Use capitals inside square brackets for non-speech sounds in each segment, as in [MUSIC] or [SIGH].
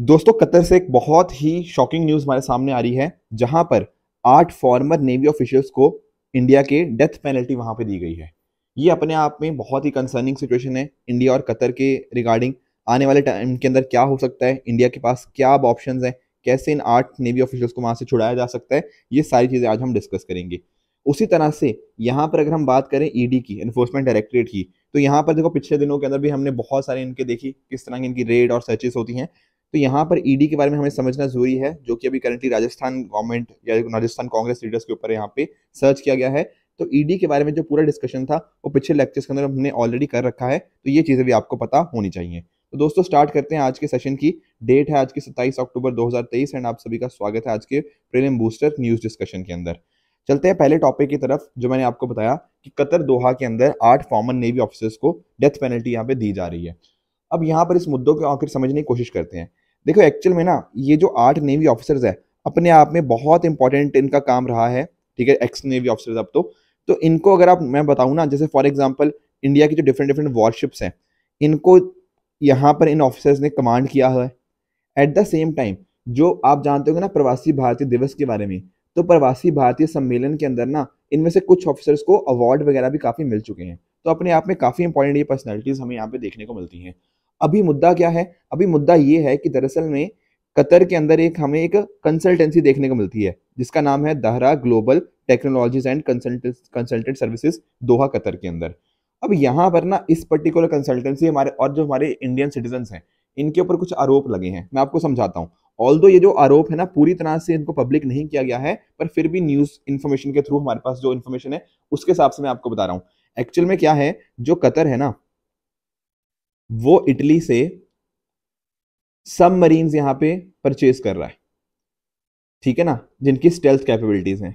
दोस्तों कतर से एक बहुत ही शॉकिंग न्यूज़ हमारे सामने आ रही है जहां पर आठ फॉर्मर नेवी ऑफिशियल्स को इंडिया के डेथ पेनल्टी वहां पे दी गई है ये अपने आप में बहुत ही कंसर्निंग सिचुएशन है इंडिया और कतर के रिगार्डिंग आने वाले टाइम के अंदर क्या हो सकता है इंडिया के पास क्या अब ऑप्शन है कैसे इन आठ नेवी ऑफिशियल्स को वहां से छुड़ाया जा सकता है ये सारी चीज़ें आज हम डिस्कस करेंगे उसी तरह से यहाँ पर अगर हम बात करें ईडी e की एनफोर्समेंट डायरेक्टरेट की तो यहाँ पर देखो पिछले दिनों के अंदर भी हमने बहुत सारे इनके देखी किस तरह की इनकी रेड और सर्चेस होती हैं तो यहाँ पर ईडी e के बारे में हमें समझना जरूरी है जो कि अभी करंटली राजस्थान गवर्नमेंट या राजस्थान कांग्रेस लीडर्स के ऊपर यहाँ पे सर्च किया गया है तो ईडी e के बारे में जो पूरा डिस्कशन था वो पिछले लेक्चर्स के अंदर हमने ऑलरेडी कर रखा है तो ये चीज़ें भी आपको पता होनी चाहिए तो दोस्तों स्टार्ट करते हैं आज के सेशन की डेट है आज की 27 अक्टूबर 2023 एंड आप सभी का स्वागत है आज के प्रेम बूस्टर न्यूज़ डिस्कशन के अंदर चलते हैं पहले टॉपिक की तरफ जो मैंने आपको बताया कि कतर दोहा के अंदर आठ फॉर्मर नेवी ऑफिसर्स को डेथ पेनल्टी यहाँ पे दी जा रही है अब यहाँ पर इस मुद्दों को आखिर समझने की कोशिश करते हैं देखो एक्चुअल में ना ये जो आठ नेवी ऑफिसर्स है अपने आप में बहुत इंपॉर्टेंट इनका काम रहा है ठीक है एक्स नेवी ऑफिसर्स अब तो तो इनको अगर आप मैं बताऊँ ना जैसे फॉर एग्जाम्पल इंडिया की जो डिफरेंट डिफरेंट वॉरशिप्स हैं इनको यहाँ पर इन ऑफिसर्स ने कमांड किया है एट द सेम टाइम जो आप जानते हो ना प्रवासी भारतीय दिवस के बारे में तो प्रवासी भारतीय सम्मेलन के अंदर ना इनमें से कुछ ऑफिसर्स को अवार्ड वगैरह भी काफ़ी मिल चुके हैं तो अपने आप में काफ़ी इंपॉर्टेंट ये पर्सनैलिटीज़ हमें यहाँ पे देखने को मिलती हैं अभी मुद्दा क्या है अभी मुद्दा ये है कि दरअसल में कतर के अंदर एक हमें एक कंसल्टेंसी देखने को मिलती है जिसका नाम है Dahra global technologies and consultant services Doha Qatar के अंदर अब यहाँ पर ना इस पर्टिकुलर कंसल्टेंसी हमारे और जो हमारे इंडियन सिटीजन हैं इनके ऊपर कुछ आरोप लगे हैं मैं आपको समझाता हूँ ऑल ये जो आरोप है ना पूरी तरह से इनको पब्लिक नहीं किया गया है पर फिर भी न्यूज़ इन्फॉर्मेशन के थ्रू हमारे पास जो इन्फॉर्मेशन है उसके हिसाब से मैं आपको बता रहा हूँ एक्चुअल में क्या है जो कतर है ना वो इटली से सब मरीन यहाँ पे परचेज कर रहा है ठीक है ना जिनकी स्टेल्थ कैपेबिलिटीज़ हैं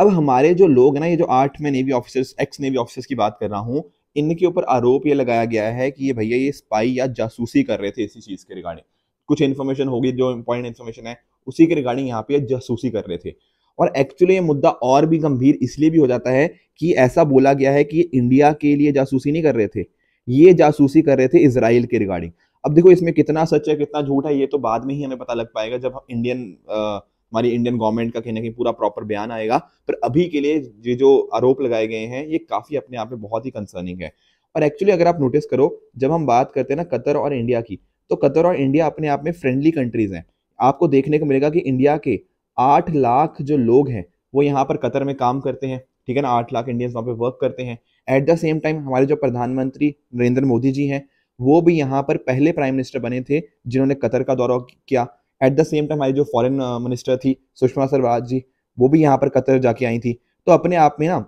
अब हमारे जो लोग हैं ना ये जो आठ में navy officers ex navy officers की बात कर रहा हूँ इनके ऊपर आरोप ये लगाया गया है कि ये भैया ये स्पाई या जासूसी कर रहे थे इसी चीज़ के रिगार्डिंग कुछ इन्फॉर्मेशन होगी जो इंपॉर्टेंट इन्फॉर्मेशन है उसी के रिगार्डिंग यहाँ पे जासूसी कर रहे थे और एक्चुअली ये मुद्दा और भी गंभीर इसलिए भी हो जाता है कि ऐसा बोला गया है कि इंडिया के लिए जासूसी नहीं कर रहे थे ये जासूसी कर रहे थे इसराइल के रिगार्डिंग अब देखो इसमें कितना सच है कितना झूठ है ये तो बाद में ही हमें पता लग पाएगा जब इंडियन हमारी इंडियन गवर्नमेंट का कहीं ना कहीं पूरा प्रॉपर बयान आएगा पर अभी के लिए ये जो आरोप लगाए गए हैं ये काफ़ी अपने आप में बहुत ही कंसर्निंग है और एक्चुअली अगर आप नोटिस करो जब हम बात करते हैं ना कतर और इंडिया की तो कतर और इंडिया अपने आप में फ्रेंडली कंट्रीज़ हैं आपको देखने को मिलेगा कि इंडिया के आठ लाख जो लोग हैं वो यहाँ पर कतर में काम करते हैं ठीक है ना आठ लाख इंडियंस वहाँ पे वर्क करते हैं एट द सेम टाइम हमारे जो प्रधानमंत्री नरेंद्र मोदी जी हैं वो भी यहाँ पर पहले प्राइम मिनिस्टर बने थे जिन्होंने कतर का दौरा किया एट द सेम टाइम हमारी जो फॉरेन मिनिस्टर थी सुषमा स्वराज जी वो भी यहाँ पर कतर जाके आई थी तो अपने आप में ना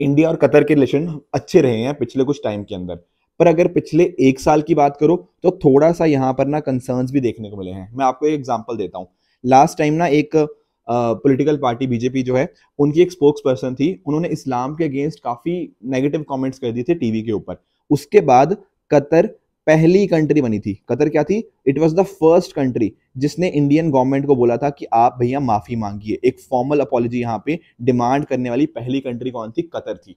इंडिया [CLEARS THROAT] और कतर के रिलेशन अच्छे रहे हैं पिछले कुछ टाइम के अंदर पर अगर पिछले एक साल की बात करो तो थोड़ा सा यहाँ पर ना कंसर्न्स भी देखने को मिले हैं मैं आपको एक एग्जाम्पल देता हूँ लास्ट टाइम ना एक पॉलिटिकल पार्टी बीजेपी जो है उनकी एक स्पोक्स पर्सन थी उन्होंने इस्लाम के अगेंस्ट काफ़ी नेगेटिव कमेंट्स कर दिए थे टीवी के ऊपर उसके बाद कतर पहली कंट्री बनी थी कतर क्या थी it was the first country जिसने इंडियन गवर्नमेंट को बोला था कि आप भैया माफ़ी मांगिए एक फॉर्मल अपॉलॉजी यहाँ पे डिमांड करने वाली पहली कंट्री कौन थी कतर थी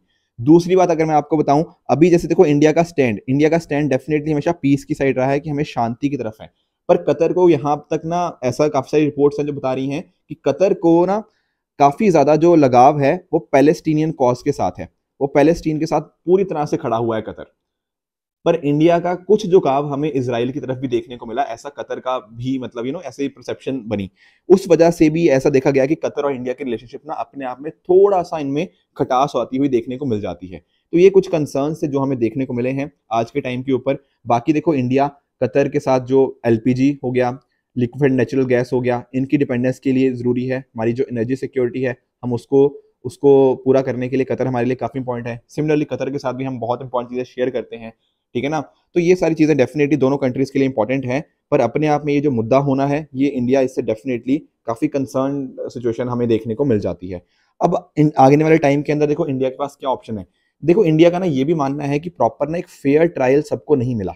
दूसरी बात अगर मैं आपको बताऊं अभी जैसे देखो इंडिया का स्टैंड इंडिया का स्टैंड डेफिनेटली हमेशा पीस की साइड रहा है कि हमें शांति की तरफ है पर कतर को यहाँ तक ना ऐसा काफ़ी सारी रिपोर्ट्स हैं जो बता रही हैं कि कतर को ना काफ़ी ज़्यादा जो लगाव है वो पैलेस्टीनियन कॉज के साथ है वो पैलेस्टीन के साथ पूरी तरह से खड़ा हुआ है कतर पर इंडिया का कुछ झुकाव हमें इसराइल की तरफ भी देखने को मिला ऐसा कतर का भी मतलब यू नो ऐसे ही परसेप्शन बनी उस वजह से भी ऐसा देखा गया कि कतर और इंडिया के रिलेशनशिप ना अपने आप में थोड़ा सा इनमें खटास आती हुई देखने को मिल जाती है तो ये कुछ कंसर्न थे जो हमें देखने को मिले हैं आज के टाइम के ऊपर बाकी देखो इंडिया कतर के साथ जो एल हो गया लिक्विड नेचुरल गैस हो गया इनकी डिपेंडेंस के लिए ज़रूरी है हमारी जो एनर्जी सिक्योरिटी है हम उसको उसको पूरा करने के लिए कतर हमारे लिए काफ़ी इंपॉर्टेंट है सिमिलरली कतर के साथ भी हम बहुत इंपॉर्टेंट चीज़ें शेयर करते हैं ठीक है ना तो ये सारी चीज़ें डेफिनेटली दोनों कंट्रीज़ के लिए इंपॉर्टेंट हैं पर अपने आप में ये जो मुद्दा होना है ये इंडिया इससे डेफिनेटली काफ़ी कंसर्न सिचुएशन हमें देखने को मिल जाती है अब आगे वाले टाइम के अंदर देखो इंडिया के पास क्या ऑप्शन है देखो इंडिया का ना ये भी मानना है कि प्रॉपर ना एक फेयर ट्रायल सबको नहीं मिला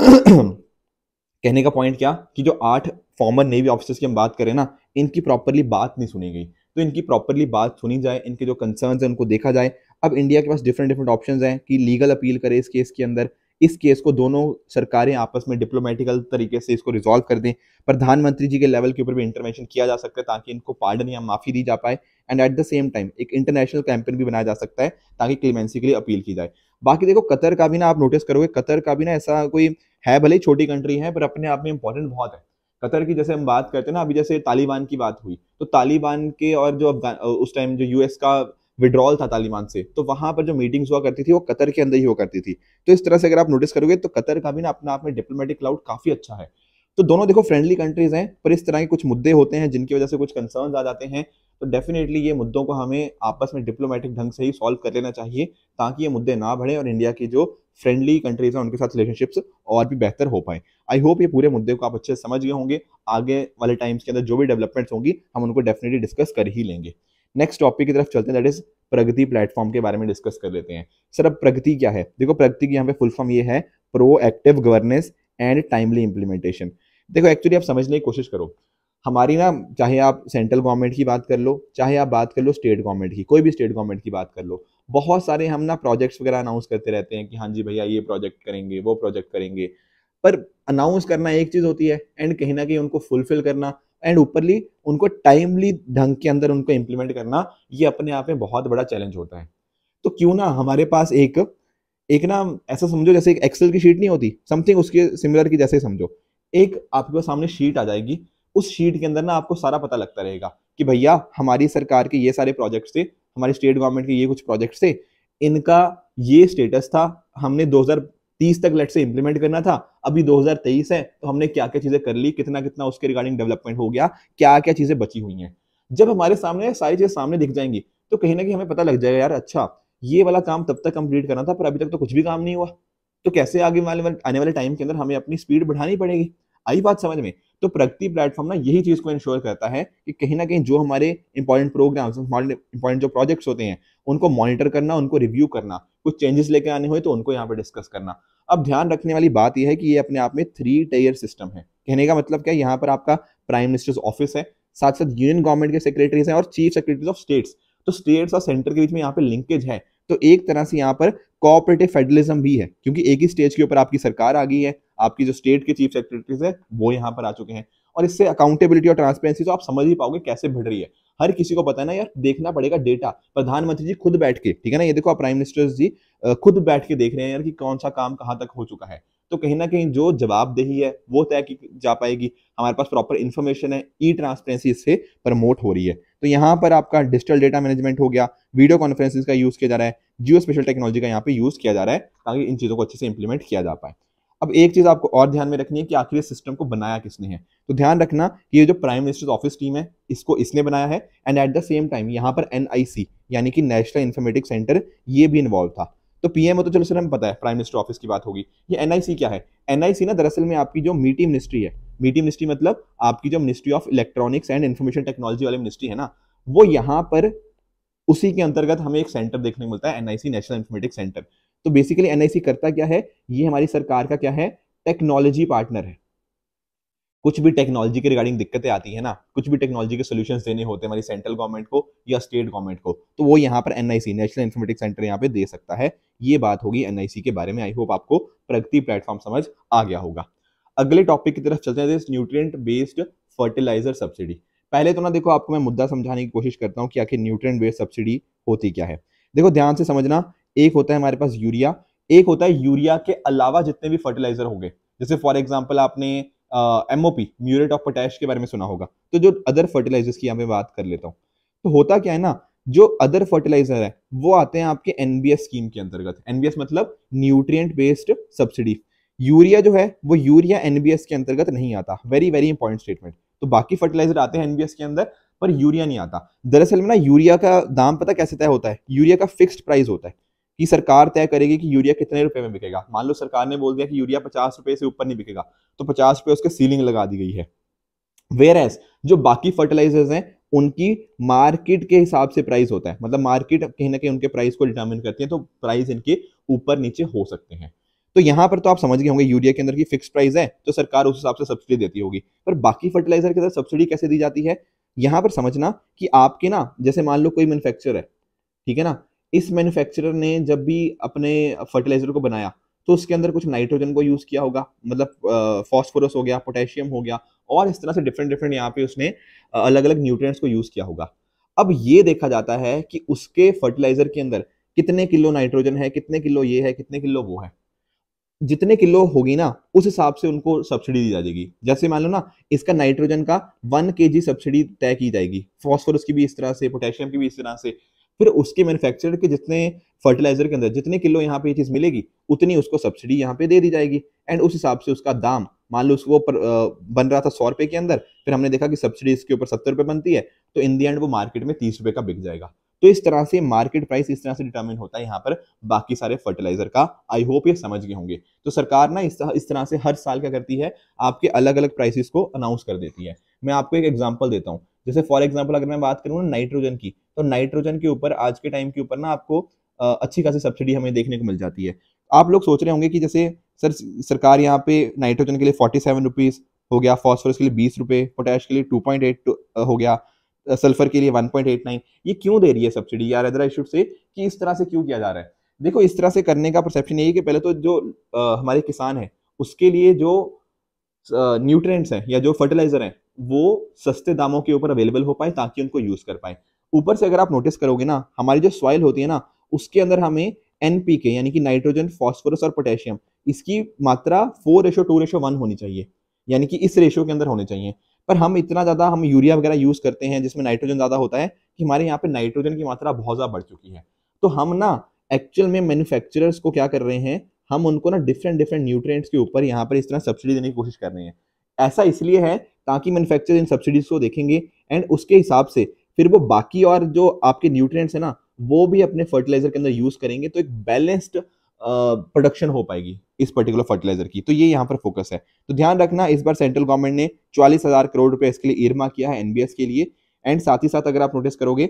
कहने का पॉइंट क्या कि जो आठ फॉर्मर नेवी ऑफिसर्स की हम बात करें ना इनकी प्रॉपरली बात नहीं सुनी गई तो इनकी प्रॉपरली बात सुनी जाए इनके जो कंसर्न्स हैं उनको देखा जाए अब इंडिया के पास डिफरेंट डिफरेंट ऑप्शंस हैं कि लीगल अपील करे इस केस के अंदर इस केस को दोनों सरकारें आपस में डिप्लोमेटिकल तरीके से इसको रिजॉल्व कर दें प्रधानमंत्री जी के लेवल के ऊपर भी इंटरवेंशन किया जा सकता है ताकि इनको पार्डन या माफ़ी दी जा पाए and at the same time एक इंटरनेशनल कैंपेन भी बनाया जा सकता है ताकि क्लीमेंसी के लिए अपील की जाए बाकी देखो कतर का भी ना आप नोटिस करोगे कतर का भी ना ऐसा कोई है भले छोटी कंट्री है पर अपने आप में इंपॉर्टेंट बहुत है कतर की जैसे हम बात करते हैं ना अभी जैसे तालिबान की बात हुई तो तालिबान के और जो उस टाइम जो यूएस का विड्रॉल था तालिबान से तो वहां पर जो मीटिंग्स हुआ करती थी वो कतर के अंदर ही हुआ करती थी तो इस तरह से अगर आप नोटिस करोगे तो कतर का भी ना अपना आप में डिप्लोमेटिक क्लाउड काफ़ी अच्छा है तो दोनों देखो फ्रेंडली कंट्रीज हैं पर इस तरह के कुछ मुद्दे होते हैं जिनकी वजह से कुछ कंसर्न आ जाते हैं तो डेफिनेटली ये मुद्दों को हमें आपस में डिप्लोमेटिक ढंग से ही सॉल्व कर लेना चाहिए ताकि ये मुद्दे ना बढ़े और इंडिया की जो फ्रेंडली कंट्रीज हैं उनके साथ रिलेशनशिप्स और भी बेहतर हो पाए आई होप ये पूरे मुद्दे को आप अच्छे से समझ गए होंगे आगे वाले टाइम्स के अंदर जो भी डेवलपमेंट्स होंगी हम उनको डेफिनेटली डिस्कस कर ही लेंगे नेक्स्ट टॉपिक की तरफ चलते हैं दैट इज प्रगति प्लेटफॉर्म के बारे में डिस्कस कर लेते हैं सर अब प्रगति क्या है देखो प्रगति की यहाँ पे फुल फॉर्म ये है proactive governance and timely implementation देखो एक्चुअली आप समझने की कोशिश करो हमारी ना चाहे आप सेंट्रल गवर्नमेंट की बात कर लो चाहे आप बात कर लो स्टेट गवर्नमेंट की कोई भी स्टेट गवर्नमेंट की बात कर लो बहुत सारे हम ना प्रोजेक्ट्स वगैरह अनाउंस करते रहते हैं कि हाँ जी भैया ये प्रोजेक्ट करेंगे वो प्रोजेक्ट करेंगे पर अनाउंस करना एक चीज़ होती है एंड कहीं ना कहीं उनको फुलफिल करना एंड ऊपरली उनको टाइमली ढंग के अंदर उनको इम्प्लीमेंट करना ये अपने आप में बहुत बड़ा चैलेंज होता है तो क्यों ना हमारे पास एक एक ना ऐसा समझो जैसे एक एक्सेल की शीट नहीं होती समथिंग उसके सिमिलर की जैसे समझो एक आपके पास सामने शीट आ जाएगी उस शीट के अंदर ना आपको सारा पता लगता रहेगा कि भैया हमारी सरकार के ये सारे प्रोजेक्ट्स थे हमारी स्टेट गवर्नमेंट के ये कुछ प्रोजेक्ट्स थे इनका ये स्टेटस था हमने 2000 तीस तक लेट से इंप्लीमेंट करना था अभी 2023 है तो हमने क्या क्या चीजें कर ली कितना कितना उसके रिगार्डिंग डेवलपमेंट हो गया क्या क्या चीजें बची हुई हैं जब हमारे सामने सारी चीजें सामने दिख जाएंगी तो कहीं ना कहीं हमें पता लग जाएगा यार अच्छा ये वाला काम तब तक कंप्लीट करना था पर अभी तक तो कुछ भी काम नहीं हुआ तो कैसे आगे वाले आने वाले टाइम के अंदर हमें अपनी स्पीड बढ़ानी पड़ेगी आई बात समझ में तो प्रगति प्लेटफॉर्म ना यही चीज को इंश्योर करता है कि कहीं ना कहीं जो हमारे इंपॉर्टेंट प्रोग्राम्स इंपॉर्टेंट जो प्रोजेक्ट्स होते हैं उनको मॉनिटर करना उनको रिव्यू करना कुछ चेंजेस लेके आने हुए तो उनको यहाँ पे डिस्कस करना अब ध्यान रखने वाली बात यह है कि ये अपने आप में थ्री टेयर सिस्टम है कहने का मतलब क्या यहाँ पर आपका प्राइम मिनिस्टर्स ऑफिस है साथ साथ यूनियन गवर्नमेंट के सेक्रेटरीज हैं और चीफ सेक्रेटरीज ऑफ स्टेट्स तो स्टेट्स और सेंटर के बीच में यहाँ पे लिंकेज है तो एक तरह से यहाँ पर कोऑपरेटिव फेडरलिज्म भी है क्योंकि एक ही स्टेज के ऊपर आपकी सरकार आ गई है आपकी जो स्टेट के चीफ सेक्रेटरीज है वो यहाँ पर आ चुके हैं और इससे अकाउंटेबिलिटी और ट्रांसपेरेंसी तो आप समझ ही पाओगे कैसे बढ़ रही है हर किसी को पता है ना यार देखना पड़ेगा डेटा प्रधानमंत्री जी खुद बैठ के ठीक है ना ये देखो आप प्राइम मिनिस्टर्स जी खुद बैठ के देख रहे हैं यार कि कौन सा काम कहाँ तक हो चुका है तो कहीं ना कहीं जो जवाबदेही है वो तय की जा पाएगी हमारे पास प्रॉपर इन्फॉर्मेशन है ई ट्रांसपेरेंसी इससे प्रमोट हो रही है तो यहाँ पर आपका डिजिटल डेटा मैनेजमेंट हो गया वीडियो कॉन्फ्रेंसिस का यूज़ किया जा रहा है जियो स्पेशल टेक्नोलॉजी का यहाँ पे यूज़ किया जा रहा है ताकि इन चीज़ों को अच्छे से इंप्लीमेंट किया जा पाए अब एक चीज़ आपको और ध्यान में रखनी है कि आखिर इस सिस्टम को बनाया किसने है तो ध्यान रखना कि ये जो प्राइम मिनिस्टर्स ऑफिस टीम है इसको इसने बनाया है and at the same time यहाँ पर एन यानी कि नेशनल इन्फॉर्मेटिक सेंटर ये भी इन्वॉल्व था तो पीएमओ तो चलो सर हमें पता है प्राइम मिनिस्टर ऑफिस की बात होगी ये एनआईसी क्या है एनआईसी ना दरअसल में आपकी जो मीटी मिनिस्ट्री है मीटी मिनिस्ट्री मतलब आपकी जो ministry of electronics and information technology वाली मिनिस्ट्री है ना वो यहाँ पर उसी के अंतर्गत हमें एक सेंटर देखने को मिलता है एनआईसी नेशनल इन्फॉर्मेटिक सेंटर तो बेसिकली एनआईसी करता क्या है ये हमारी सरकार का क्या है टेक्नोलॉजी पार्टनर है कुछ भी टेक्नोलॉजी के रिगार्डिंग दिक्कतें आती है ना कुछ भी टेक्नोलॉजी के सोल्यूशन देने होते हैं हमारी सेंट्रल गवर्नमेंट को या स्टेट गवर्नमेंट को तो वो यहाँ पर एनआईसी नेशनल इन्फॉर्मेटिक सेंटर यहाँ पे दे सकता है ये बात होगी एनआईसी के बारे में आई होप आपको प्रगति प्लेटफॉर्म समझ आ गया होगा अगले टॉपिक की तरफ चलते हैं न्यूट्रिएंट बेस्ड फर्टिलाइजर सब्सिडी पहले तो ना देखो आपको मैं मुद्दा समझाने की कोशिश करता हूँ कि आखिर न्यूट्रिएंट बेस्ड सब्सिडी होती क्या है देखो ध्यान से समझना एक होता है हमारे पास यूरिया एक होता है यूरिया के अलावा जितने भी फर्टिलाइजर हो गए जैसे फॉर एग्जाम्पल आपने एमओपी म्यूरेट ऑफ पोटैश के बारे में सुना होगा तो जो अदर फर्टिलाइजर्स की यहाँ पे बात कर लेता हूँ तो होता क्या है ना जो अदर फर्टिलाइजर है वो आते हैं आपके एनबीएस स्कीम के अंतर्गत एनबीएस मतलब न्यूट्रिएंट बेस्ड सब्सिडी यूरिया जो है वो यूरिया एनबीएस के अंतर्गत नहीं आता वेरी वेरी इंपॉर्टेंट स्टेटमेंट तो बाकी फर्टिलाइजर आते हैं एनबीएस के अंदर पर यूरिया नहीं आता दरअसल में ना यूरिया का दाम पता कैसे तय होता है यूरिया का फिक्स्ड प्राइस होता है कि सरकार तय करेगी कि यूरिया कितने रुपए में बिकेगा मान लो सरकार ने बोल दिया कि यूरिया पचास रुपए से ऊपर नहीं बिकेगा तो पचास रुपए उसके सीलिंग लगा दी गई है वेयर एज जो बाकी फर्टिलाइजर्स हैं उनकी मार्केट के हिसाब से प्राइस होता है मतलब मार्केट कहीं ना कहीं उनके प्राइस को डिटर्मिन करती है तो प्राइस इनके ऊपर नीचे हो सकते हैं तो यहाँ पर तो आप समझ गए होंगे यूरिया के अंदर की फिक्स प्राइस है तो सरकार उस हिसाब से सब्सिडी देती होगी पर बाकी फर्टिलाइजर के अंदर सब्सिडी कैसे दी जाती है यहाँ पर समझना कि आपके ना जैसे मान लो कोई मैन्युफैक्चर है ठीक है ना इस मैन्युफैक्चरर ने जब भी अपने फर्टिलाइजर को बनाया तो उसके अंदर कुछ नाइट्रोजन को यूज़ किया होगा मतलब फॉस्फोरस हो गया पोटेशियम हो गया और इस तरह से डिफरेंट डिफरेंट यहाँ पे उसने अलग अलग न्यूट्रिएंट्स को यूज़ किया होगा अब ये देखा जाता है कि उसके फर्टिलाइजर के अंदर कितने किलो नाइट्रोजन है कितने किलो ये है कितने किलो वो है जितने किलो होगी ना उस हिसाब से उनको सब्सिडी दी जाएगी जैसे मान लो ना इसका नाइट्रोजन का वन के सब्सिडी तय की जाएगी फॉस्फोरस की भी इस तरह से पोटेशियम की भी इस तरह से फिर उसके मैन्युफैक्चरर के जितने फर्टिलाइजर के अंदर जितने किलो यहाँ पे ये चीज़ मिलेगी उतनी उसको सब्सिडी यहाँ पे दे दी जाएगी एंड उस हिसाब से उसका दाम मान लो उसको पर, बन रहा था सौ रुपये के अंदर फिर हमने देखा कि सब्सिडी इसके ऊपर सत्तर रुपये बनती है तो इन दी एंड वो मार्केट में तीस रुपये का बिक जाएगा तो इस तरह से मार्केट प्राइस इस तरह से डिटर्मिन होता है यहाँ पर बाकी सारे फर्टिलाइजर का आई होप ये समझ गए होंगे तो सरकार ना इस तरह, इस तरह से हर साल क्या करती है आपके अलग अलग प्राइसेस को अनाउंस कर देती है मैं आपको एक एग्जांपल देता हूँ जैसे फॉर एग्जाम्पल अगर मैं बात करूँ ना नाइट्रोजन की तो नाइट्रोजन के ऊपर आज के टाइम के ऊपर ना आपको अच्छी खासी सब्सिडी हमें देखने को मिल जाती है आप लोग सोच रहे होंगे कि जैसे सर सरकार यहाँ पे नाइट्रोजन के लिए फोर्टी सेवन रुपीज़ हो गया फॉस्फोरस के लिए बीस रुपए पोटैश के लिए टू पॉइंट एट हो गया सल्फर के लिए वन पॉइंट एट नाइन ये क्यों दे रही है सब्सिडी यार अदर आई शुड से कि इस तरह से क्यों किया जा रहा है देखो इस तरह से करने का परसेप्शन यही है कि पहले तो जो आ, हमारे किसान है उसके लिए जो न्यूट्रेंट्स हैं या जो फर्टिलाइजर हैं वो सस्ते दामों के ऊपर अवेलेबल हो पाए ताकि उनको यूज कर पाए ऊपर से अगर आप नोटिस करोगे ना हमारी जो सॉइल होती है ना उसके अंदर हमें के यानी कि नाइट्रोजन फॉस्फोरस और पोटेशियम इसकी मात्रा four ratio two ratio one होनी चाहिए यानी कि इस रेशो के अंदर होनी चाहिए पर हम इतना ज़्यादा हम यूरिया वगैरह यूज़ करते हैं जिसमें नाइट्रोजन ज़्यादा होता है कि हमारे यहाँ पे नाइट्रोजन की मात्रा बहुत ज़्यादा बढ़ चुकी है तो हम ना एक्चुअल में मैन्युफैक्चरर्स को क्या कर रहे हैं हम उनको ना डिफरेंट डिफरेंट न्यूट्रिएंट्स के ऊपर यहाँ पर इस तरह सब्सिडी देने की कोशिश कर रहे हैं ऐसा इसलिए है ताकि मैन्युफैक्चर इन सब्सिडीज को देखेंगे एंड उसके हिसाब से फिर वो बाकी और जो आपके न्यूट्रिएंट्स है ना वो भी अपने फर्टिलाइजर के अंदर यूज करेंगे तो एक बैलेंस्ड प्रोडक्शन हो पाएगी इस पर्टिकुलर फर्टिलाइजर की तो ये यहाँ पर फोकस है तो ध्यान रखना इस बार सेंट्रल गवर्नमेंट ने चालीस हजार करोड़ रुपए इसके लिए इरमा किया है एनबीएस के लिए एंड साथ ही साथ अगर आप नोटिस करोगे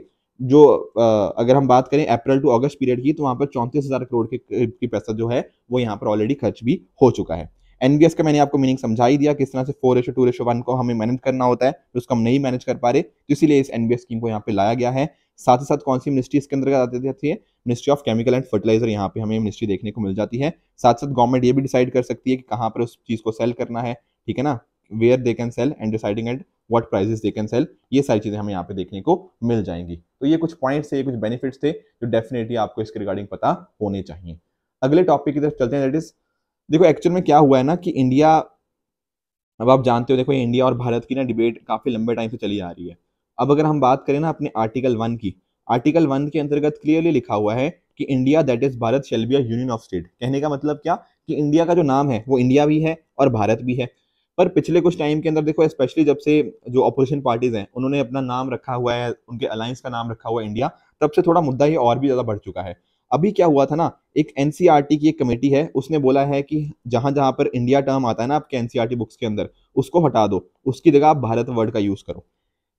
जो अगर हम बात करें अप्रैल टू अगस्त पीरियड की तो वहाँ पर चौंतीस हजार करोड़ के के पैसा जो है वो यहाँ पर ऑलरेडी खर्च भी हो चुका है एनबीएस का मैंने आपको मीनिंग समझा ही दिया किस तरह से four ratio two ratio one को हमें मैनेज करना होता है तो उसको हम नहीं मैनेज कर पा रहे तो इसीलिए इस एनबीएस स्कीम को यहाँ पे लाया गया है साथ ही साथ कौन सी मिनिस्ट्री इसके अंदर आती जाती है ministry of chemical and fertiliser यहाँ पे हमें मिनिस्ट्री देखने को मिल जाती है साथ साथ गवर्नमेंट ये भी डिसाइड कर सकती है कि कहाँ पर उस चीज़ को सेल करना है ठीक है ना where they can sell and deciding and what prices they can sell ये सारी चीज़ें हमें यहाँ पे देखने को मिल जाएंगी तो ये कुछ पॉइंट्स थे ये कुछ बेनिफिट्स थे जो डेफिनेटली आपको इसके रिगार्डिंग पता होने चाहिए अगले टॉपिक की तरफ चलते हैं दैट इज़ देखो एक्चुअल में क्या हुआ है ना कि इंडिया अब आप जानते हो देखो इंडिया और भारत की ना डिबेट काफ़ी लंबे टाइम से चली आ रही है अब अगर हम बात करें ना अपने आर्टिकल वन की आर्टिकल वन के अंतर्गत क्लियरली लिखा हुआ है कि India that is Bharat shall be union of state कहने का मतलब क्या कि इंडिया का जो नाम है वो इंडिया भी है और भारत भी है पर पिछले कुछ टाइम के अंदर देखो स्पेशली जब से जो अपोजिशन पार्टीज हैं उन्होंने अपना नाम रखा हुआ है उनके अलायंस का नाम रखा हुआ है इंडिया तब से थोड़ा मुद्दा ये और भी ज़्यादा बढ़ चुका है अभी क्या हुआ था ना एक एनसीआर e की एक कमेटी है उसने बोला है कि जहां जहां पर इंडिया टर्म आता है ना आपके एनसीआर बुक्स e के अंदर उसको हटा दो उसकी जगह आप भारत वर्ड का यूज़ करो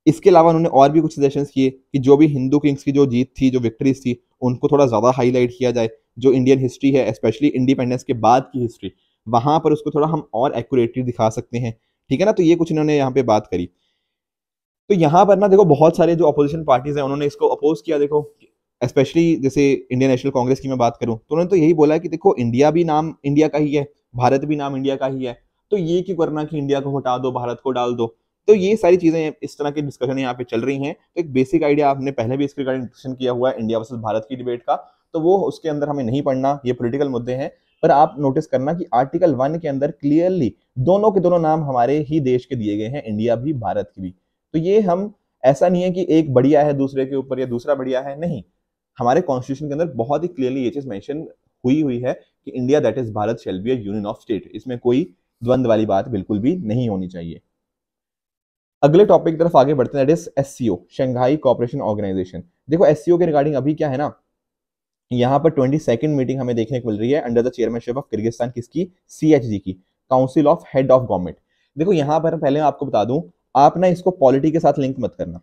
इसके अलावा उन्होंने और भी कुछ सजेशन किए कि जो भी हिंदू किंग्स की जो जीत थी जो विक्ट्रीज थी उनको थोड़ा ज़्यादा हाईलाइट किया जाए जो इंडियन हिस्ट्री है स्पेशली इंडिपेंडेंस के बाद की हिस्ट्री वहां पर उसको थोड़ा हम और एक्यूरेटली दिखा सकते हैं ठीक है ना तो ये कुछ इन्होंने यहाँ पे बात करी तो यहाँ पर ना देखो बहुत सारे जो अपोजिशन पार्टीज हैं उन्होंने इसको अपोज किया देखो स्पेशली जैसे इंडियन नेशनल कांग्रेस की मैं बात करूँ तो उन्होंने तो यही बोला कि देखो इंडिया भी नाम इंडिया का ही है भारत भी नाम इंडिया का ही है तो ये क्यों करना कि इंडिया को हटा दो भारत को डाल दो तो ये सारी चीज़ें इस तरह की डिस्कशन यहाँ पे चल रही हैं तो एक बेसिक आइडिया आपने पहले भी इसके रिगार्डिंग डिस्कशन किया हुआ है इंडिया वर्सेज भारत की डिबेट का तो वो उसके अंदर हमें नहीं पढ़ना ये पोलिटिकल मुद्दे हैं पर आप नोटिस करना कि आर्टिकल वन के अंदर क्लियरली दोनों के दोनों नाम हमारे ही देश के दिए गए हैं इंडिया भी भारत की भी तो ये हम ऐसा नहीं है कि एक बढ़िया है दूसरे के ऊपर या दूसरा बढ़िया है नहीं हमारे कॉन्स्टिट्यूशन के अंदर बहुत ही क्लियरली ये चीज मेंशन हुई हुई है कि India that is Bharat shall be union of state इसमें कोई द्वंद वाली बात बिल्कुल भी नहीं होनी चाहिए अगले टॉपिक की तरफ आगे बढ़ते हैं that is S Shanghai cooperation organisation देखो एस के रिगार्डिंग अभी क्या है ना यहाँ पर ट्वेंटी सेकेंड मीटिंग हमें देखने को मिल रही है under the chairmanship of Kyrgyzstan किसकी सी एच जी की council of head of government देखो यहाँ पर पहले मैं आपको बता दूं आप ना इसको पॉलिटी के साथ लिंक मत करना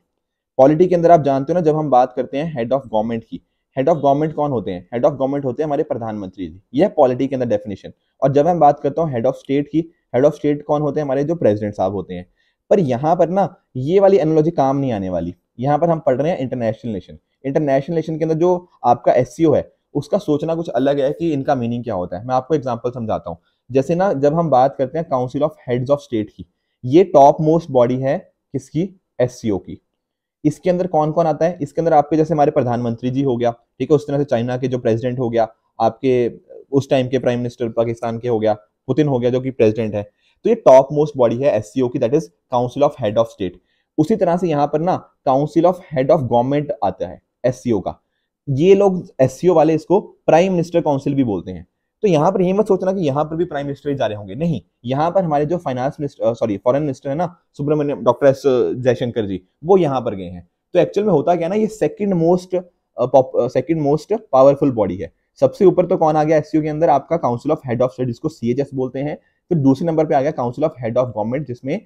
पॉलिटी के अंदर आप जानते हो ना जब हम बात करते हैं हेड ऑफ गवर्नमेंट की हेड ऑफ गवर्नमेंट कौन होते हैं हेड ऑफ गवर्नमेंट होते हैं हमारे प्रधानमंत्री जी यह पॉलिटी के अंदर डेफिनेशन और जब हम बात करता हूँ हेड ऑफ स्टेट की हेड ऑफ स्टेट कौन होते हैं हमारे जो प्रेसिडेंट साहब होते हैं पर यहाँ पर ना ये वाली एनोलॉजी काम नहीं आने वाली यहाँ पर हम पढ़ रहे हैं इंटरनेशनल नेशन इंटरनेशनल नेशन के अंदर जो आपका एस है उसका सोचना कुछ अलग है कि इनका मीनिंग क्या होता है मैं आपको एग्जाम्पल समझाता हूँ जैसे ना जब हम बात करते हैं council of heads of state की ये टॉप मोस्ट बॉडी है किसकी एस की इसके अंदर कौन कौन आता है इसके अंदर आपके जैसे हमारे प्रधानमंत्री जी हो गया ठीक है उस तरह से चाइना के जो प्रेसिडेंट हो गया आपके उस टाइम के प्राइम मिनिस्टर पाकिस्तान के हो गया पुतिन हो गया जो कि प्रेसिडेंट है तो ये टॉप मोस्ट बॉडी है एस की that is council of head of state उसी तरह से यहाँ पर ना council of head of government आता है एस का ये लोग एस वाले इसको प्राइम मिनिस्टर काउंसिल भी बोलते हैं तो यहाँ पर ये मत सोचना कि यहाँ पर भी प्राइम मिनिस्टर ही जा रहे होंगे नहीं यहाँ पर हमारे जो finance minister sorry foreign minister है ना सुब्रमण्यम डॉक्टर एस जयशंकर जी वो यहाँ पर गए हैं तो एक्चुअल में होता क्या ना ये second most second most powerful body है सबसे ऊपर तो कौन आ गया एससीओ के अंदर आपका council of head of state जिसको सीएचएस बोलते हैं फिर दूसरे नंबर पे आ गया council of head of government जिसमें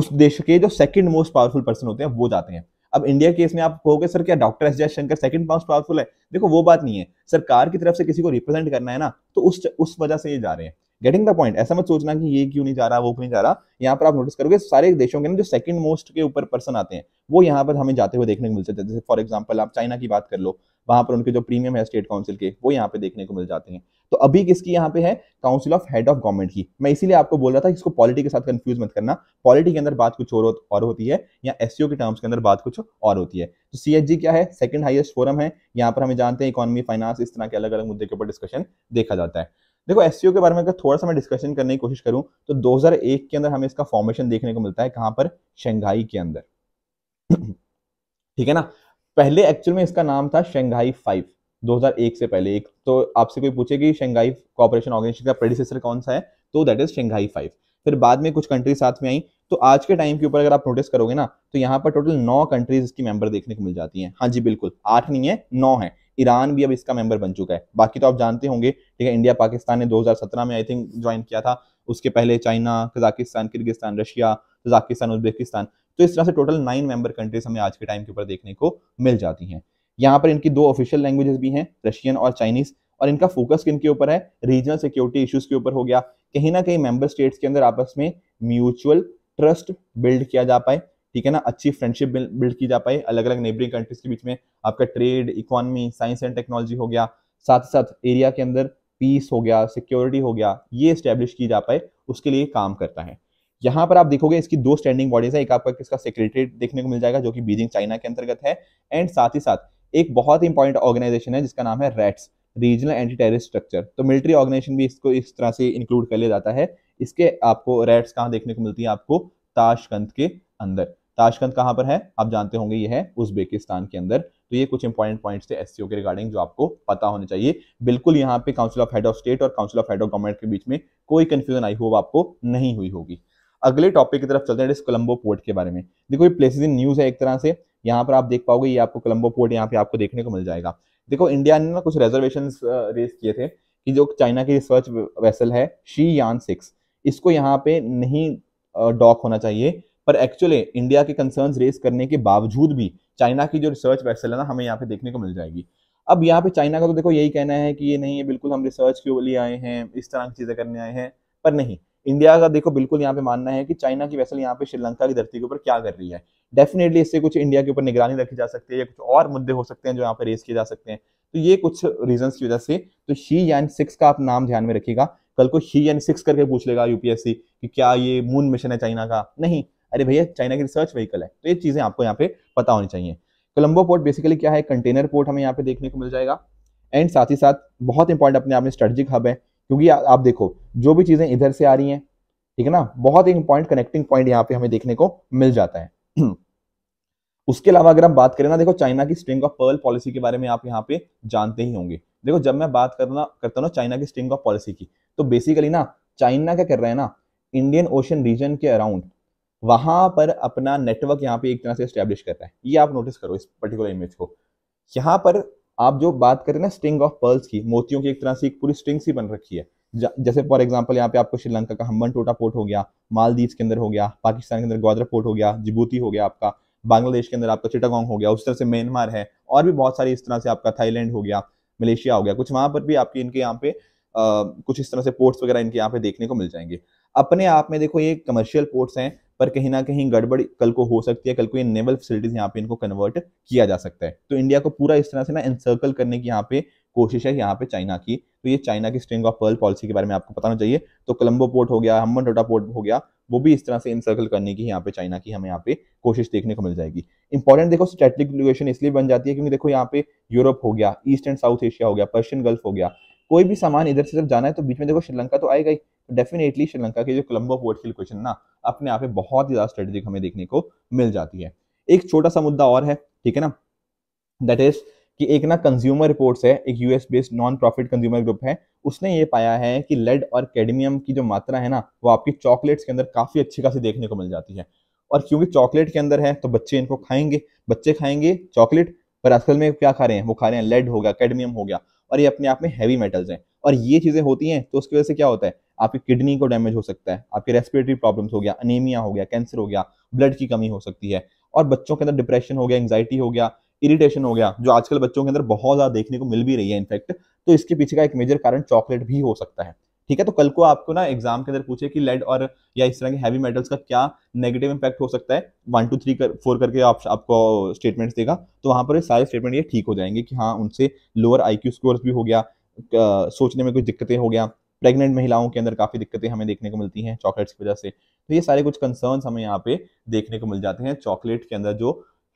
उस देश के जो सेकंड मोस्ट पावरफुल पर्सन होते हैं वो जाते हैं अब इंडिया केस में आप कहोगे सर क्या doctor S Jaishankar second most powerful है देखो वो बात नहीं है सरकार की तरफ से किसी को रिप्रेजेंट करना है ना तो उस उस वजह से ये जा रहे हैं गेटिंग द पॉइंट ऐसा मत सोचना कि ये क्यों नहीं जा रहा वो क्यों नहीं जा रहा यहाँ पर आप नोटिस करोगे सारे देशों के ना जो सेकंड मोस्ट के ऊपर पर्सन आते हैं वो यहाँ पर हमें जाते हुए देखने को मिल सकते हैं जैसे फॉर एग्जाम्पल आप चाइना की बात कर लो वहां पर उनके जो प्रीमियम है स्टेट काउंसिल के वो यहाँ पे देखने को मिल जाते हैं तो अभी किसकी यहाँ पे है council of head of government की मैं इसीलिए आपको बोल रहा था इसको पॉलिटी के साथ कंफ्यूज मत करना पॉलिटी के अंदर बात कुछ और, और होती है या एस e के टर्म्स के अंदर बात कुछ और होती है तो सी क्या है सेकंड हाईएस्ट फोरम है यहाँ पर हमें जानते हैं इकोनॉमी फाइनेंस इस तरह के अलग अलग मुद्दे के ऊपर डिस्कशन देखा जाता है देखो एस e के बारे में अगर थोड़ा सा मैं डिस्कशन करने की कोशिश करूं तो 2001 के अंदर हमें इसका फॉर्मेशन देखने को मिलता है कहां पर शंघाई के अंदर [CLEARS THROAT] ठीक है ना पहले एक्चुअल में इसका नाम था शंघाई फाइव 2001 से पहले एक तो आपसे कोई पूछे कि शंघाई कॉपरेशन ऑर्गेनाइजेशन का प्रेडिसेसर कौन सा है तो दैट इज शंघाई फाइव फिर बाद में कुछ कंट्री साथ में आई तो आज के टाइम के ऊपर अगर आप नोटिस करोगे ना तो यहाँ पर टोटल नौ कंट्रीज इसकी मेंबर देखने को मिल जाती हैं हाँ जी बिल्कुल आठ नहीं है नौ है ईरान भी अब इसका मेंबर बन चुका है बाकी तो आप जानते होंगे ठीक है इंडिया पाकिस्तान ने 2017 में आई थिंक ज्वाइन किया था उसके पहले China Kazakhstan Kyrgyzstan Russia Kazakhstan Uzbekistan तो इस तरह से टोटल नाइन मेंबर कंट्रीज हमें आज के टाइम के ऊपर देखने को मिल जाती हैं यहाँ पर इनकी दो ऑफिशियल लैंग्वेजेस भी हैं रशियन और चाइनीज और इनका फोकस किन के ऊपर है रीजनल सिक्योरिटी इश्यूज के ऊपर हो गया कहीं ना कहीं मेंबर स्टेट्स के अंदर आपस में म्यूचुअल ट्रस्ट बिल्ड किया जा पाए ठीक है ना अच्छी फ्रेंडशिप बिल्ड की जा पाए अलग अलग नेबरिंग कंट्रीज के बीच में आपका trade economy science and technology हो गया साथ ही साथ एरिया के अंदर पीस हो गया सिक्योरिटी हो गया ये स्टैब्लिश की जा पाए उसके लिए काम करता है यहाँ पर आप देखोगे इसकी दो स्टैंडिंग बॉडीज है एक आपका इसका सेक्रेटरीट देखने को मिल जाएगा जो कि बीजिंग चाइना के अंतर्गत है एंड साथ ही साथ एक बहुत इंपॉर्टेंट ऑर्गेनाइजेशन है जिसका नाम है RATS regional anti terrorist structure तो मिलिट्री ऑर्गेनाइजेशन भी इसको इस तरह से इंक्लूड कर लिया जाता है इसके आपको रेट्स कहाँ देखने को मिलती है आपको ताशकंद के अंदर ताशकंद कहाँ पर है आप जानते होंगे ये है उज्बेकिस्तान के अंदर तो ये कुछ इंपॉर्टेंट पॉइंट्स थे एस के रिगार्डिंग जो आपको पता होने चाहिए बिल्कुल यहाँ पे council of head of state और council of head of government के बीच में कोई कंफ्यूजन आई हो आपको नहीं हुई होगी अगले टॉपिक की तरफ चलते हैं इस कोलंबो पोर्ट के बारे में देखो ये प्लेसेस इन न्यूज़ है एक तरह से यहाँ पर आप देख पाओगे ये आपको कोलंबो पोर्ट यहाँ पे आपको देखने को मिल जाएगा देखो इंडिया ने ना कुछ रिजर्वेशन रेज किए थे कि जो चाइना की रिसर्च वेसल है शी यान सिक्स इसको यहाँ पे नहीं डॉक होना चाहिए पर एक्चुअली इंडिया के कंसर्न रेस करने के बावजूद भी चाइना की जो रिसर्च वैसल है ना हमें यहाँ पे देखने को मिल जाएगी अब यहाँ पे चाइना का तो देखो यही कहना है कि ये नहीं है बिल्कुल हम रिसर्च के लिए आए हैं इस तरह की चीज़ें करने आए हैं पर नहीं इंडिया का देखो बिल्कुल यहाँ पे मानना है कि चाइना की वैसल यहाँ पे श्रीलंका की धरती के ऊपर क्या कर रही है डेफिनेटली इससे कुछ इंडिया के ऊपर निगरानी रखी जा सकती है या कुछ और मुद्दे हो सकते हैं जो यहाँ पे रेस किए जा सकते हैं तो ये कुछ रीजन की वजह से तो शी यान सिक्स का आप नाम ध्यान में रखिएगा कल को शी यान सिक्स करके पूछ लेगा यूपीएससी कि क्या ये मून मिशन है चाइना का नहीं अरे भैया चाइना की रिसर्च व्हीकल है तो ये चीज़ें आपको यहाँ पे पता होनी चाहिए कोलम्बो पोर्ट बेसिकली क्या है कंटेनर पोर्ट हमें यहाँ पे देखने को मिल जाएगा एंड साथ ही साथ बहुत इंपॉर्टेंट अपने आप में स्ट्रेटेजिक हब है क्योंकि आ, आप देखो जो भी चीज़ें इधर से आ रही हैं ठीक है ना बहुत ही इंपॉर्टेंट कनेक्टिंग पॉइंट यहाँ पे हमें देखने को मिल जाता है [CLEARS THROAT] उसके अलावा अगर हम बात करें ना देखो चाइना की स्ट्रिंग ऑफ पर्ल पॉलिसी के बारे में आप यहाँ पे जानते ही होंगे देखो जब मैं बात करना करता हूँ ना चाइना की स्ट्रिंग ऑफ पॉलिसी की तो बेसिकली ना चाइना क्या कर रहा है ना इंडियन ओशन रीजन के अराउंड वहां पर अपना नेटवर्क यहाँ पे एक तरह से स्टैब्लिश करता है ये आप नोटिस करो इस पर्टिकुलर इमेज को यहाँ पर आप जो बात करें ना स्ट्रिंग ऑफ पर्ल्स की मोतियों की एक तरह से एक पूरी स्ट्रिंग सी बन रखी है जैसे फॉर एग्जाम्पल यहाँ पे आपको श्रीलंका का हम्बन टोटा पोर्ट हो गया मालदीव के अंदर हो गया पाकिस्तान के अंदर ग्वादर पोर्ट हो गया जिबूती हो गया आपका बांग्लादेश के अंदर आपका चिटागोंग हो गया उस तरह से म्यांमार है और भी बहुत सारी इस तरह से आपका थाईलैंड हो गया मलेशिया हो गया कुछ वहां पर भी आपके इनके यहाँ पे आ, कुछ इस तरह से पोर्ट्स वगैरह इनके यहाँ पे देखने को मिल जाएंगे अपने आप में देखो ये कमर्शियल पोर्ट्स हैं पर कहीं ना कहीं गड़बड़ कल को हो सकती है कल को ये नेवल फैसिलिटीज यहाँ पे इनको कन्वर्ट किया जा सकता है तो इंडिया को पूरा इस तरह से ना इनसर्कल करने की यहाँ पे कोशिश है यहाँ पे चाइना की तो ये चाइना की स्ट्रिंग ऑफ पर्ल पॉलिसी के बारे में आपको पता चाहिए तो कलम्बो पोर्ट हो गया हम्बन डोटा पोर्ट हो गया वो भी इस तरह से इंसर्कल करने की यहाँ पे चाइना की हमें यहाँ पे कोशिश देखने को मिल जाएगी इंपॉर्टेंट देखो स्ट्रेटेजिक लोकेशन इसलिए बन जाती है क्योंकि देखो यहाँ पे यूरोप हो गया ईस्ट एंड साउथ एशिया हो गया पर्शियन गल्फ हो गया कोई भी सामान इधर से जब जाना है तो बीच में देखो श्रीलंका तो आएगा ही डेफिनेटली श्रीलंका के जो कोलंबो पोर्ट के क्वेश्चन ना अपने आप में बहुत ही ज़्यादा स्ट्रेटेजिक हमें देखने को मिल जाती है एक छोटा सा मुद्दा और है ठीक है ना दैट इज कि एक ना कंज्यूमर रिपोर्ट्स है एक US based non profit consumer group है उसने ये पाया है कि लेड और कैडमियम की जो मात्रा है ना वो आपकी चॉकलेट्स के अंदर काफ़ी अच्छी खासी देखने को मिल जाती है और क्योंकि चॉकलेट के अंदर है तो बच्चे इनको खाएंगे बच्चे खाएंगे चॉकलेट पर असल में क्या खा रहे हैं वो खा रहे हैं लेड हो गया कैडमियम हो गया और ये अपने आप में हैवी मेटल्स हैं और ये चीज़ें होती हैं तो उसकी वजह से क्या होता है आपकी किडनी को डैमेज हो सकता है आपके रेस्पिरेटरी प्रॉब्लम्स हो गया अनेमिया हो गया कैंसर हो गया ब्लड की कमी हो सकती है और बच्चों के अंदर डिप्रेशन हो गया एंगजाइटी हो गया इरिटेशन हो गया जो आजकल बच्चों के अंदर बहुत ज़्यादा देखने को मिल भी रही है इनफैक्ट तो इसके पीछे का एक मेजर कारण चॉकलेट भी हो सकता है ठीक है तो कल को आपको ना एग्जाम के अंदर पूछे कि लेड और या इस तरह के हैवी मेटल्स का क्या नेगेटिव इम्पैक्ट हो सकता है वन टू थ्री कर फोर करके आप, आपको स्टेटमेंट्स देगा तो वहाँ पर सारे स्टेटमेंट ये ठीक हो जाएंगे कि हाँ उनसे लोअर आई क्यू स्कोर्स भी हो गया सोचने में कोई दिक्कतें हो गया प्रेग्नेंट महिलाओं के अंदर काफ़ी दिक्कतें हमें देखने को मिलती हैं चॉकलेट्स की वजह से तो ये सारे कुछ कंसर्न हमें यहाँ पे देखने को मिल जाते हैं चॉकलेट के अंदर जो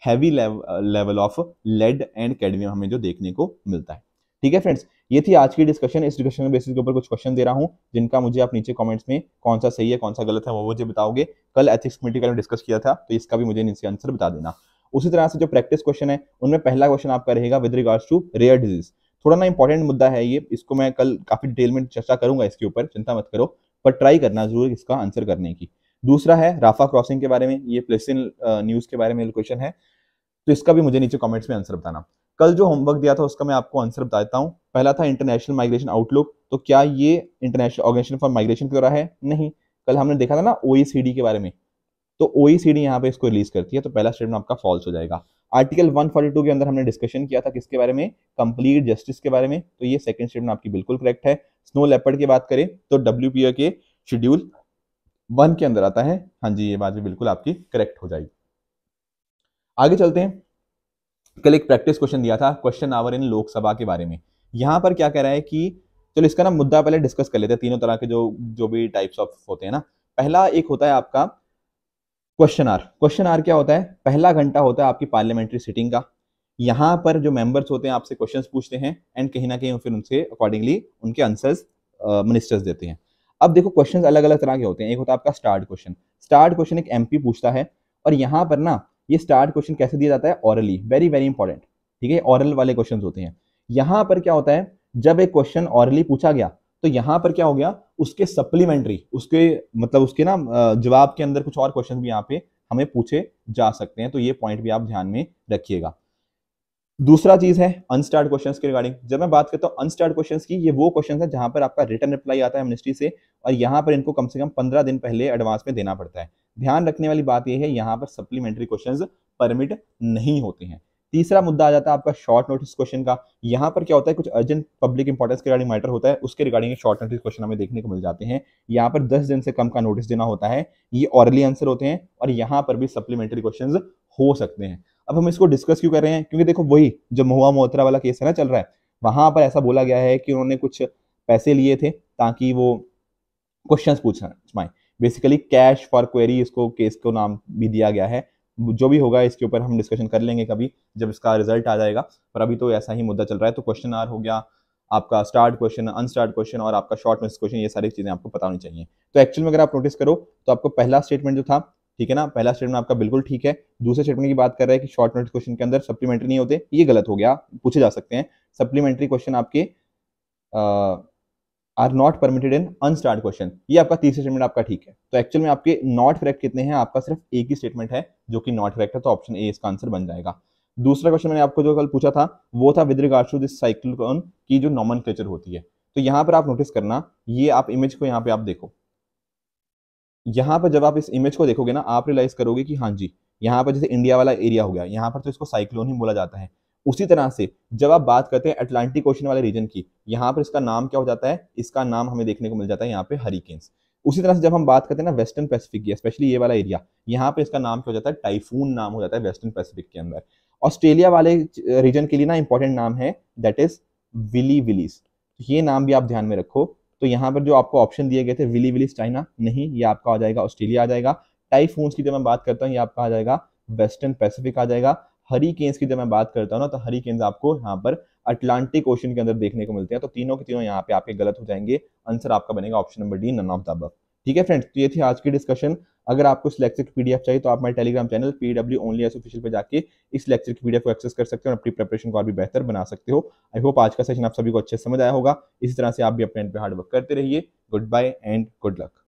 heavy level of lead and cadmium हमें जो देखने को मिलता है ठीक है फ्रेंड्स ये थी आज की डिस्कशन इस डिस्कशन के बेसिस के ऊपर कुछ क्वेश्चन दे रहा हूँ जिनका मुझे आप नीचे कमेंट्स में कौन सा सही है कौन सा गलत है वो मुझे बताओगे कल एथिक्स कमिटी का डिस्कस किया था तो इसका भी मुझे नीचे आंसर बता देना उसी तरह से जो प्रैक्टिस क्वेश्चन है उनमें पहला क्वेश्चन आपका रहेगा with regards to rare disease थोड़ा ना इंपॉर्टेंट मुद्दा है ये इसको मैं कल काफ़ी डिटेल में चर्चा करूंगा इसके ऊपर चिंता मत करो पर ट्राई करना जरूर इसका आंसर करने की दूसरा है राफा क्रॉसिंग के बारे में ये प्लेसिन न्यूज़ के बारे में क्वेश्चन है तो इसका भी मुझे नीचे कॉमेंट्स में आंसर बताना कल जो होमवर्क दिया था उसका मैं आपको आंसर बता देता हूँ पहला था इंटरनेशनल माइग्रेशन आउटलुक तो क्या ये इंटरनेशनल ऑर्गेनाइजेशन फॉर माइग्रेशन की तरह है नहीं कल हमने देखा था ना ओ e के बारे में तो ओ ई सी डी यहाँ पे इसको रिलीज करती है तो पहला स्टेटमेंट आपका फॉल्स हो जाएगा आर्टिकल 142 के अंदर हमने डिस्कशन किया था किसके बारे में कंप्लीट जस्टिस के बारे में तो ये सेकंड स्टेटमेंट आपकी बिल्कुल करेक्ट है स्नो लेपर्ड की बात करें तो डब्ल्यू के शेड्यूल वन के अंदर आता है हाँ जी ये बात भी बिल्कुल आपकी करेक्ट हो जाएगी आगे चलते हैं कल एक प्रैक्टिस क्वेश्चन दिया था क्वेश्चन आवर इन लोकसभा के बारे में यहाँ पर क्या कह रहा है कि चलो इसका ना मुद्दा पहले डिस्कस कर लेते हैं तीनों तरह के जो जो भी टाइप्स ऑफ होते हैं ना पहला एक होता है आपका क्वेश्चन आर क्वेश्चन आर क्या होता है पहला घंटा होता है आपकी पार्लियामेंट्री सिटिंग का यहाँ पर जो मेंबर्स होते हैं आपसे क्वेश्चंस पूछते हैं एंड कहीं ना कहीं फिर उनसे अकॉर्डिंगली उनके आंसर्स मिनिस्टर्स देते हैं अब देखो क्वेश्चन अलग अलग तरह के होते हैं एक होता है आपका स्टार्ट क्वेश्चन स्टार्ट क्वेश्चन एक एमपी पूछता है और यहाँ पर ना ये स्टार्ट क्वेश्चन कैसे दिया जाता है ऑरली वेरी वेरी इंपॉर्टेंट ठीक है ऑरल वाले क्वेश्चन होते हैं यहाँ पर क्या होता है जब एक क्वेश्चन ऑरली पूछा गया तो यहाँ पर क्या हो गया उसके सप्लीमेंट्री उसके मतलब उसके ना जवाब के अंदर कुछ और क्वेश्चन भी यहाँ पे हमें पूछे जा सकते हैं तो ये पॉइंट भी आप ध्यान में रखिएगा दूसरा चीज है अनस्टार्ट क्वेश्चंस के रिगार्डिंग जब मैं बात करता हूँ अनस्टार्ट क्वेश्चंस की ये वो क्वेश्चंस है जहां पर आपका रिटर्न रिप्लाई आता है मिनिस्ट्री से और यहाँ पर इनको कम से कम पंद्रह दिन पहले एडवांस में देना पड़ता है ध्यान रखने वाली बात यह है यहाँ पर सप्लीमेंट्री क्वेश्चंस परमिट नहीं होते हैं तीसरा मुद्दा आ जाता है आपका शॉर्ट नोटिस क्वेश्चन का यहाँ पर क्या होता है कुछ अर्जेंट पब्लिक इंपॉर्टेंस के रिगार्डिंग मैटर होता है उसके रिगार्डिंग शॉर्ट नोटिस क्वेश्चन हमें देखने को मिल जाते हैं यहाँ पर दस दिन से कम का नोटिस देना होता है ये ऑरली आंसर होते हैं और यहाँ पर भी सप्लीमेंट्री क्वेश्चन हो सकते हैं अब हम इसको डिस्कस क्यों कर रहे हैं क्योंकि देखो वही जो महुआ मोहतरा वाला केस है ना चल रहा है वहां पर ऐसा बोला गया है कि उन्होंने कुछ पैसे लिए थे ताकि वो क्वेश्चंस पूछना बेसिकली कैश फॉर क्वेरी इसको केस को नाम भी दिया गया है जो भी होगा इसके ऊपर हम डिस्कशन कर लेंगे कभी जब इसका रिजल्ट आ जाएगा पर अभी तो ऐसा ही मुद्दा चल रहा है तो क्वेश्चन आर हो गया आपका स्टार्ट क्वेश्चन अनस्टार्ट क्वेश्चन और आपका शॉर्ट नोटिस क्वेश्चन ये सारी चीज़ें आपको पता होनी चाहिए तो एक्चुअल में अगर आप नोटिस करो तो आपको पहला स्टेटमेंट जो था ठीक है ना पहला स्टेटमेंट आपका बिल्कुल ठीक है दूसरे स्टेटमेंट की बात कर रहे हैं कि शॉर्ट नोटिस क्वेश्चन के अंदर सप्लीमेंट्री नहीं होते ये गलत हो गया पूछे जा सकते हैं सप्लीमेंट्री क्वेश्चन आपके are not permitted in unstarred question ये आपका तीसरा स्टेटमेंट आपका ठीक है तो एक्चुअल में आपके नॉट करेक्ट कितने हैं आपका सिर्फ एक ही स्टेटमेंट है जो कि नॉट करेक्ट है तो ऑप्शन ए इसका आंसर बन जाएगा दूसरा क्वेश्चन मैंने आपको जो कल पूछा था वो था with regard to this cycle की जो नॉमन होती है तो यहाँ पर आप नोटिस करना ये आप इमेज को यहाँ पे आप देखो यहाँ पर जब आप इस इमेज को देखोगे ना आप रियलाइज करोगे कि हाँ जी यहाँ पर जैसे इंडिया वाला एरिया हो गया यहाँ पर तो इसको साइक्लोन ही बोला जाता है उसी तरह से जब आप बात करते हैं अटलांटिक ओशन वाले रीजन की यहाँ पर इसका नाम क्या हो जाता है इसका नाम हमें देखने को मिल जाता है यहाँ पे हरिकेन्स उसी तरह से जब हम बात करते हैं ना वेस्टर्न पैसिफिक की स्पेशली ये वाला एरिया यहाँ पे इसका नाम क्या हो जाता है टाइफून नाम हो जाता है वेस्टर्न पैसिफिक के अंदर ऑस्ट्रेलिया वाले रीजन के लिए ना इंपॉर्टेंट नाम है दैट इज विली विलीस ये नाम भी आप ध्यान में रखो तो यहाँ पर जो आपको ऑप्शन दिए गए थे विली विलीस चाइना नहीं ये आपका आ जाएगा ऑस्ट्रेलिया आ जाएगा टाइफून की जब मैं बात करता हूँ ये आपका आ जाएगा वेस्टर्न पैसिफिक आ जाएगा हरी केन्स की जब मैं बात करता हूँ ना तो हरी आपको यहाँ पर अटलांटिक ओशन के अंदर देखने को मिलते हैं तो तीनों के तीनों यहाँ पे आपके गलत हो जाएंगे आंसर आपका बनेगा option number D none of the ठीक है फ्रेंड्स तो ये थी आज की डिस्कशन अगर आपको इस लेक्चर की पीडीएफ चाहिए तो आप मेरे Telegram channel PW only S official पर जाके इस लेक्चर की पीडीएफ को एक्सेस कर सकते हो और अपनी प्रिपरेशन को और भी बेहतर बना सकते हो आई होप आज का सेशन आप सभी को अच्छे समझ आया होगा इसी तरह से आप भी अपने एंड पे हार्डवर्क करते रहिए goodbye and good luck